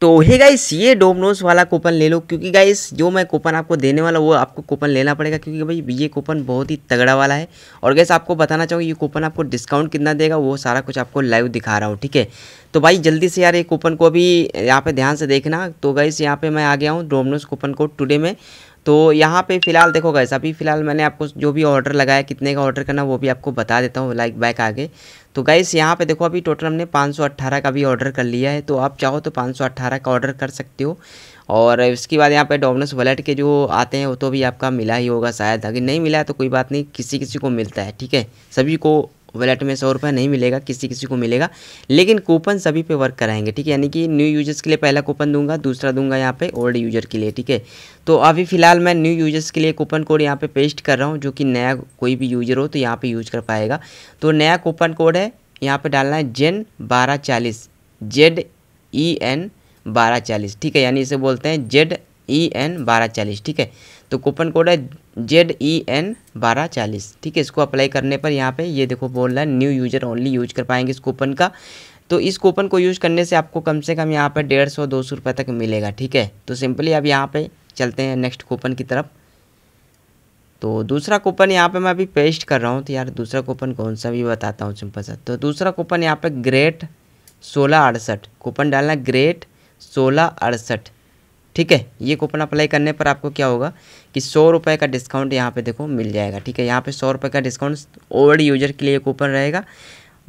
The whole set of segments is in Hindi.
तो हे गाइस ये डोमनोज वाला कूपन ले लो क्योंकि गाइस जो मैं कूपन आपको देने वाला वो आपको कूपन लेना पड़ेगा क्योंकि भाई ये कूपन बहुत ही तगड़ा वाला है और गैस आपको बताना चाहूँगी ये कूपन आपको डिस्काउंट कितना देगा वो सारा कुछ आपको लाइव दिखा रहा हूँ ठीक है तो भाई जल्दी से यार ये कूपन को अभी यहाँ पर ध्यान से देखना तो गाइस यहाँ पर मैं आ गया हूँ डोमनोज कूपन को टुडे में तो यहाँ पे फ़िलहाल देखो गैस अभी फ़िलहाल मैंने आपको जो भी ऑर्डर लगाया कितने का ऑर्डर करना वो भी आपको बता देता हूँ लाइक बैक आगे तो गैस यहाँ पे देखो अभी टोटल हमने 518 का भी ऑर्डर कर लिया है तो आप चाहो तो 518 का ऑर्डर कर सकते हो और इसके बाद यहाँ पे डोमिनोस वलेट के जो आते हैं वो तो भी आपका मिला ही होगा शायद अगर नहीं मिला है तो कोई बात नहीं किसी किसी को मिलता है ठीक है सभी को वैलेट में सौ रुपये नहीं मिलेगा किसी किसी को मिलेगा लेकिन कूपन सभी पे वर्क कराएंगे ठीक है यानी कि न्यू यूजर्स के लिए पहला कूपन दूंगा दूसरा दूंगा यहाँ पे ओल्ड यूजर के लिए ठीक है तो अभी फिलहाल मैं न्यू यूजर्स के लिए कूपन कोड यहाँ पे पेस्ट कर रहा हूँ जो कि नया कोई भी यूजर हो तो यहाँ पर यूज कर पाएगा तो नया कूपन कोड है यहाँ पर डालना है जेन बारह चालीस जेड ई एन बारह चालीस ठीक है यानी इसे बोलते हैं जेड ई e एन बारह चालीस ठीक है तो कूपन कोड है जेड ई e एन बारह चालीस ठीक है इसको अप्लाई करने पर यहाँ पे ये देखो बोल रहा है न्यू यूजर ओनली यूज कर पाएंगे इस कूपन का तो इस कूपन को यूज़ करने से आपको कम से कम यहाँ पर डेढ़ सौ दो सौ रुपये तक मिलेगा ठीक है तो सिंपली अब यहाँ पे चलते हैं नेक्स्ट कूपन की तरफ तो दूसरा कूपन यहाँ पे मैं अभी पेस्ट कर रहा हूँ तो यार दूसरा कूपन कौन सा भी बताता हूँ सिंपल सा तो दूसरा कूपन यहाँ पे ग्रेट सोलह अड़सठ कूपन डालना ग्रेट सोलह अड़सठ ठीक है ये कूपन अप्लाई करने पर आपको क्या होगा कि सौ रुपये का डिस्काउंट यहाँ पे देखो मिल जाएगा ठीक है यहाँ पे सौ रुपये का डिस्काउंट ओल्ड यूजर के लिए कूपन रहेगा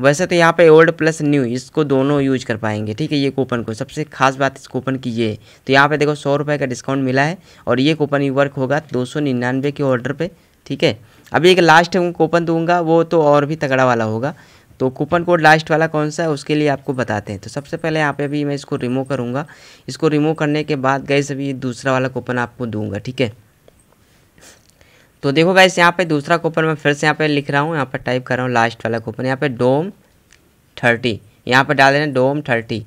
वैसे तो यहाँ पे ओल्ड प्लस न्यू इसको दोनों यूज कर पाएंगे ठीक है ये कूपन को सबसे खास बात इस कूपन की ये है तो यहाँ पे देखो सौ रुपये का डिस्काउंट मिला है और ये कूपन ही वर्क होगा दो सौ निन्यानवे के ऑर्डर पर ठीक है अभी एक लास्ट कूपन दूंगा वो तो और भी तगड़ा वाला होगा तो कूपन कोड लास्ट वाला कौन सा है उसके लिए आपको बताते हैं तो सबसे पहले यहाँ पे अभी मैं इसको रिमूव करूँगा इसको रिमूव करने के बाद गैस अभी दूसरा वाला कूपन आपको दूंगा ठीक है तो देखो गैस यहाँ पे दूसरा कूपन मैं फिर से यहाँ पे लिख रहा हूँ यहाँ पर टाइप कर रहा हूँ लास्ट वाला कूपन यहाँ पे डोम थर्टी यहाँ पर डाल देना डोम थर्टी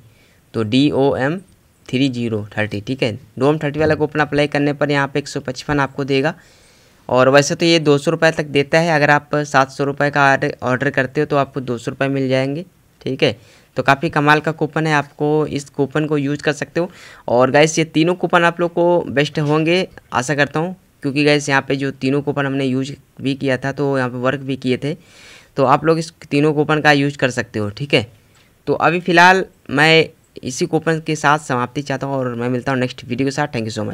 तो D O M three zero thirty ठीक है डोम थर्टी वाला कूपन अप्लाई करने पर यहाँ पे एक सौ पचपन आपको देगा और वैसे तो ये दो सौ रुपये तक देता है अगर आप सात सौ रुपये का ऑर्डर करते हो तो आपको दो सौ रुपये मिल जाएंगे ठीक है तो काफ़ी कमाल का कूपन है आपको इस कूपन को यूज कर सकते हो और गैस ये तीनों कूपन आप लोग को बेस्ट होंगे आशा करता हूँ क्योंकि गैस यहाँ पे जो तीनों कूपन हमने यूज भी किया था तो यहाँ पे वर्क भी किए थे तो आप लोग इस तीनों कूपन का यूज कर सकते हो ठीक है तो अभी फ़िलहाल मैं इसी कूपन के साथ समाप्ति चाहता हूँ और मैं मिलता हूँ नेक्स्ट वीडियो के साथ थैंक यू सो मच